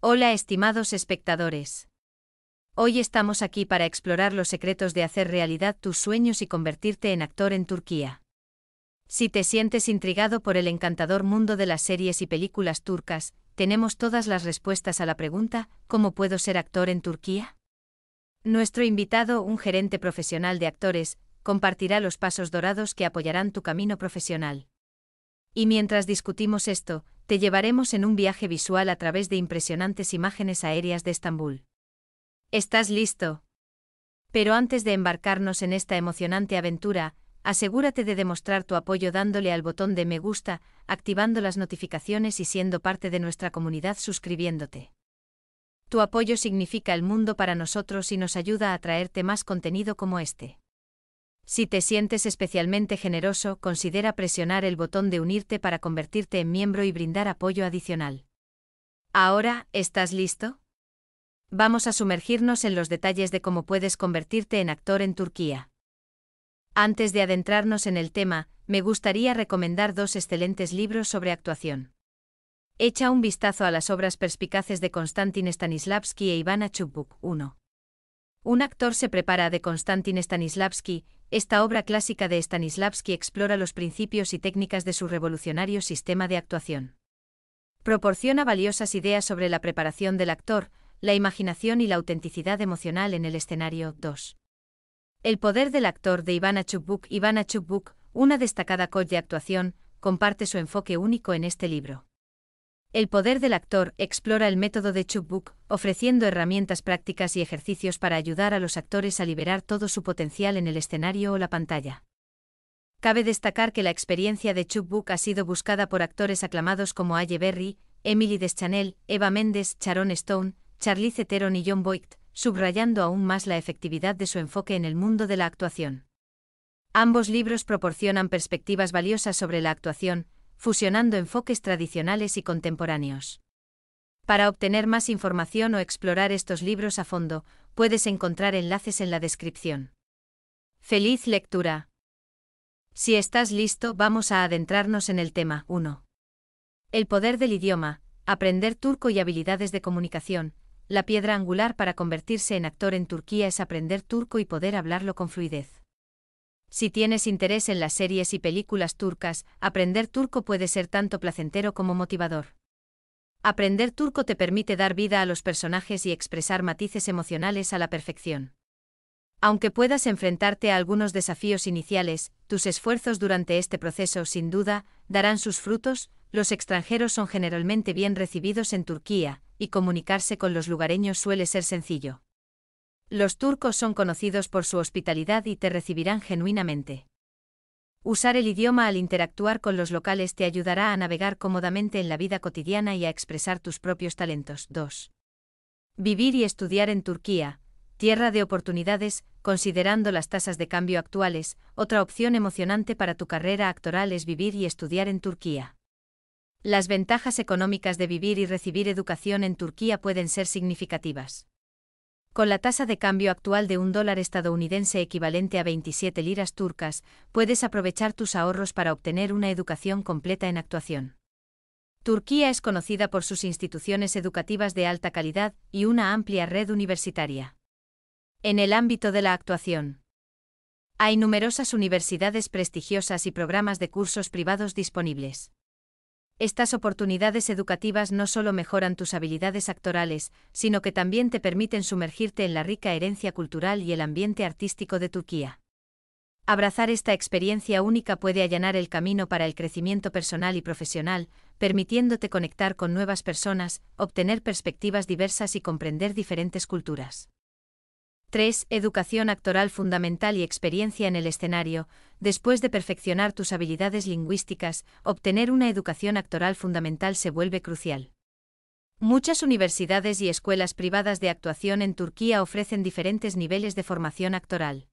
Hola estimados espectadores. Hoy estamos aquí para explorar los secretos de hacer realidad tus sueños y convertirte en actor en Turquía. Si te sientes intrigado por el encantador mundo de las series y películas turcas, tenemos todas las respuestas a la pregunta, ¿cómo puedo ser actor en Turquía? Nuestro invitado, un gerente profesional de actores, compartirá los pasos dorados que apoyarán tu camino profesional. Y mientras discutimos esto, te llevaremos en un viaje visual a través de impresionantes imágenes aéreas de Estambul. ¿Estás listo? Pero antes de embarcarnos en esta emocionante aventura, asegúrate de demostrar tu apoyo dándole al botón de me gusta, activando las notificaciones y siendo parte de nuestra comunidad suscribiéndote. Tu apoyo significa el mundo para nosotros y nos ayuda a traerte más contenido como este. Si te sientes especialmente generoso, considera presionar el botón de unirte para convertirte en miembro y brindar apoyo adicional. Ahora, ¿estás listo? Vamos a sumergirnos en los detalles de cómo puedes convertirte en actor en Turquía. Antes de adentrarnos en el tema, me gustaría recomendar dos excelentes libros sobre actuación. Echa un vistazo a las obras perspicaces de Konstantin Stanislavski e Ivana Chubuk. 1. Un actor se prepara de Konstantin Stanislavski, esta obra clásica de Stanislavski explora los principios y técnicas de su revolucionario sistema de actuación. Proporciona valiosas ideas sobre la preparación del actor, la imaginación y la autenticidad emocional en el escenario 2. El poder del actor de Ivana Chukbuk, Ivana Chukbuk, una destacada coach de actuación, comparte su enfoque único en este libro. El poder del actor explora el método de Chubbuck, ofreciendo herramientas prácticas y ejercicios para ayudar a los actores a liberar todo su potencial en el escenario o la pantalla. Cabe destacar que la experiencia de Chubbuck ha sido buscada por actores aclamados como Aye Berry, Emily Deschanel, Eva Méndez, Sharon Stone, Charlize Theron y John Boyd, subrayando aún más la efectividad de su enfoque en el mundo de la actuación. Ambos libros proporcionan perspectivas valiosas sobre la actuación, fusionando enfoques tradicionales y contemporáneos. Para obtener más información o explorar estos libros a fondo, puedes encontrar enlaces en la descripción. ¡Feliz lectura! Si estás listo, vamos a adentrarnos en el tema 1. El poder del idioma, aprender turco y habilidades de comunicación. La piedra angular para convertirse en actor en Turquía es aprender turco y poder hablarlo con fluidez. Si tienes interés en las series y películas turcas, aprender turco puede ser tanto placentero como motivador. Aprender turco te permite dar vida a los personajes y expresar matices emocionales a la perfección. Aunque puedas enfrentarte a algunos desafíos iniciales, tus esfuerzos durante este proceso sin duda darán sus frutos, los extranjeros son generalmente bien recibidos en Turquía, y comunicarse con los lugareños suele ser sencillo. Los turcos son conocidos por su hospitalidad y te recibirán genuinamente. Usar el idioma al interactuar con los locales te ayudará a navegar cómodamente en la vida cotidiana y a expresar tus propios talentos. 2. Vivir y estudiar en Turquía, tierra de oportunidades, considerando las tasas de cambio actuales, otra opción emocionante para tu carrera actoral es vivir y estudiar en Turquía. Las ventajas económicas de vivir y recibir educación en Turquía pueden ser significativas. Con la tasa de cambio actual de un dólar estadounidense equivalente a 27 liras turcas, puedes aprovechar tus ahorros para obtener una educación completa en actuación. Turquía es conocida por sus instituciones educativas de alta calidad y una amplia red universitaria. En el ámbito de la actuación, hay numerosas universidades prestigiosas y programas de cursos privados disponibles. Estas oportunidades educativas no solo mejoran tus habilidades actorales, sino que también te permiten sumergirte en la rica herencia cultural y el ambiente artístico de Turquía. Abrazar esta experiencia única puede allanar el camino para el crecimiento personal y profesional, permitiéndote conectar con nuevas personas, obtener perspectivas diversas y comprender diferentes culturas. 3. Educación actoral fundamental y experiencia en el escenario. Después de perfeccionar tus habilidades lingüísticas, obtener una educación actoral fundamental se vuelve crucial. Muchas universidades y escuelas privadas de actuación en Turquía ofrecen diferentes niveles de formación actoral.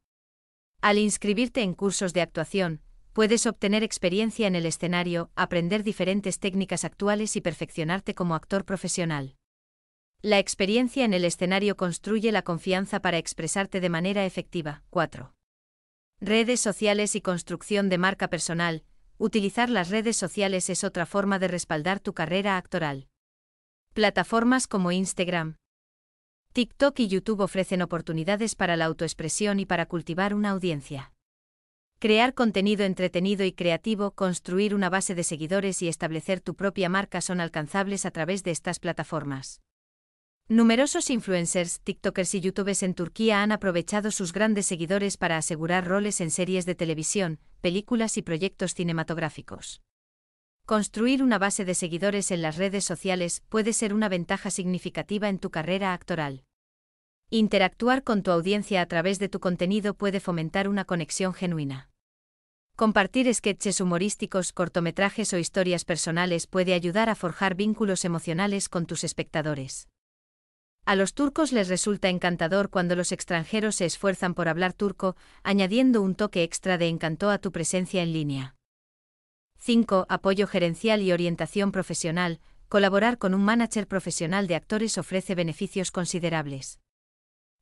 Al inscribirte en cursos de actuación, puedes obtener experiencia en el escenario, aprender diferentes técnicas actuales y perfeccionarte como actor profesional. La experiencia en el escenario construye la confianza para expresarte de manera efectiva. 4. Redes sociales y construcción de marca personal. Utilizar las redes sociales es otra forma de respaldar tu carrera actoral. Plataformas como Instagram, TikTok y YouTube ofrecen oportunidades para la autoexpresión y para cultivar una audiencia. Crear contenido entretenido y creativo, construir una base de seguidores y establecer tu propia marca son alcanzables a través de estas plataformas. Numerosos influencers, TikTokers y YouTubers en Turquía han aprovechado sus grandes seguidores para asegurar roles en series de televisión, películas y proyectos cinematográficos. Construir una base de seguidores en las redes sociales puede ser una ventaja significativa en tu carrera actoral. Interactuar con tu audiencia a través de tu contenido puede fomentar una conexión genuina. Compartir sketches humorísticos, cortometrajes o historias personales puede ayudar a forjar vínculos emocionales con tus espectadores. A los turcos les resulta encantador cuando los extranjeros se esfuerzan por hablar turco, añadiendo un toque extra de encanto a tu presencia en línea. 5. Apoyo gerencial y orientación profesional. Colaborar con un manager profesional de actores ofrece beneficios considerables.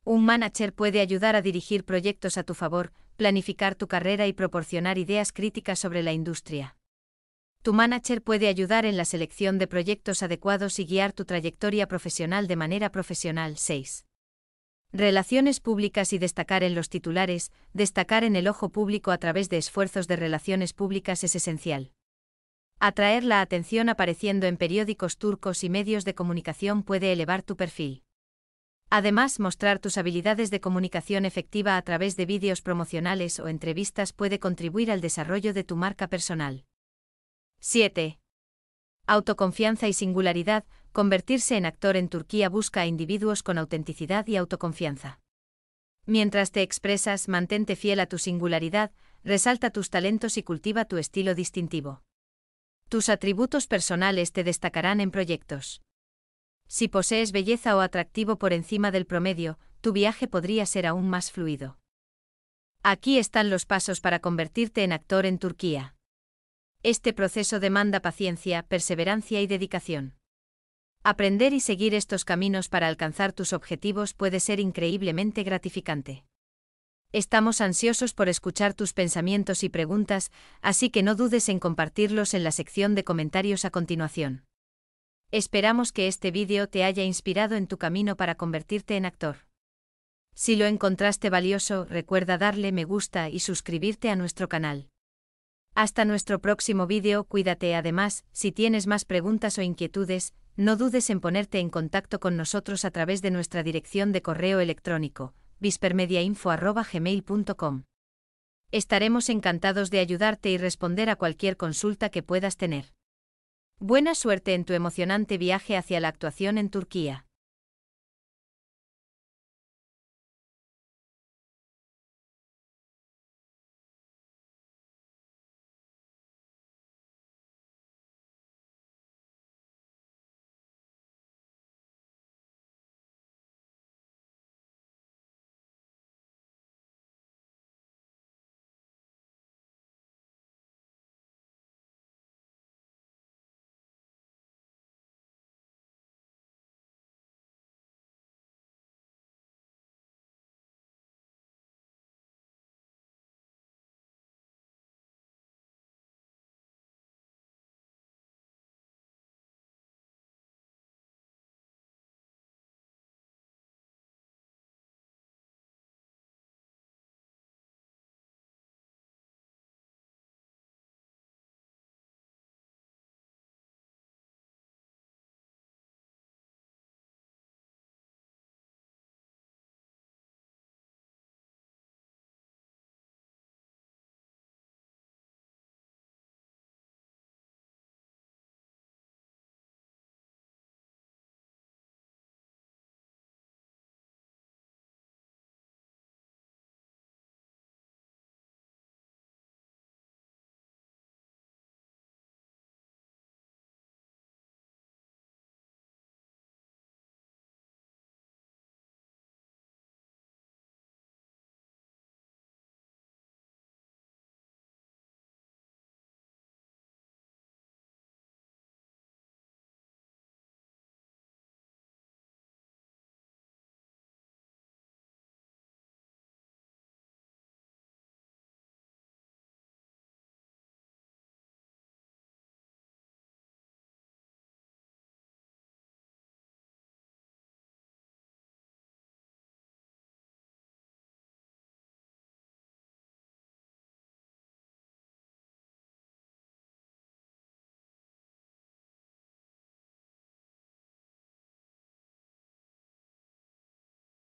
Un manager puede ayudar a dirigir proyectos a tu favor, planificar tu carrera y proporcionar ideas críticas sobre la industria. Tu manager puede ayudar en la selección de proyectos adecuados y guiar tu trayectoria profesional de manera profesional. 6. Relaciones públicas y destacar en los titulares, destacar en el ojo público a través de esfuerzos de relaciones públicas es esencial. Atraer la atención apareciendo en periódicos turcos y medios de comunicación puede elevar tu perfil. Además, mostrar tus habilidades de comunicación efectiva a través de vídeos promocionales o entrevistas puede contribuir al desarrollo de tu marca personal. 7. Autoconfianza y singularidad. Convertirse en actor en Turquía busca a individuos con autenticidad y autoconfianza. Mientras te expresas, mantente fiel a tu singularidad, resalta tus talentos y cultiva tu estilo distintivo. Tus atributos personales te destacarán en proyectos. Si posees belleza o atractivo por encima del promedio, tu viaje podría ser aún más fluido. Aquí están los pasos para convertirte en actor en Turquía. Este proceso demanda paciencia, perseverancia y dedicación. Aprender y seguir estos caminos para alcanzar tus objetivos puede ser increíblemente gratificante. Estamos ansiosos por escuchar tus pensamientos y preguntas, así que no dudes en compartirlos en la sección de comentarios a continuación. Esperamos que este vídeo te haya inspirado en tu camino para convertirte en actor. Si lo encontraste valioso, recuerda darle me gusta y suscribirte a nuestro canal. Hasta nuestro próximo vídeo, cuídate además, si tienes más preguntas o inquietudes, no dudes en ponerte en contacto con nosotros a través de nuestra dirección de correo electrónico, vispermediainfo.gmail.com. Estaremos encantados de ayudarte y responder a cualquier consulta que puedas tener. Buena suerte en tu emocionante viaje hacia la actuación en Turquía.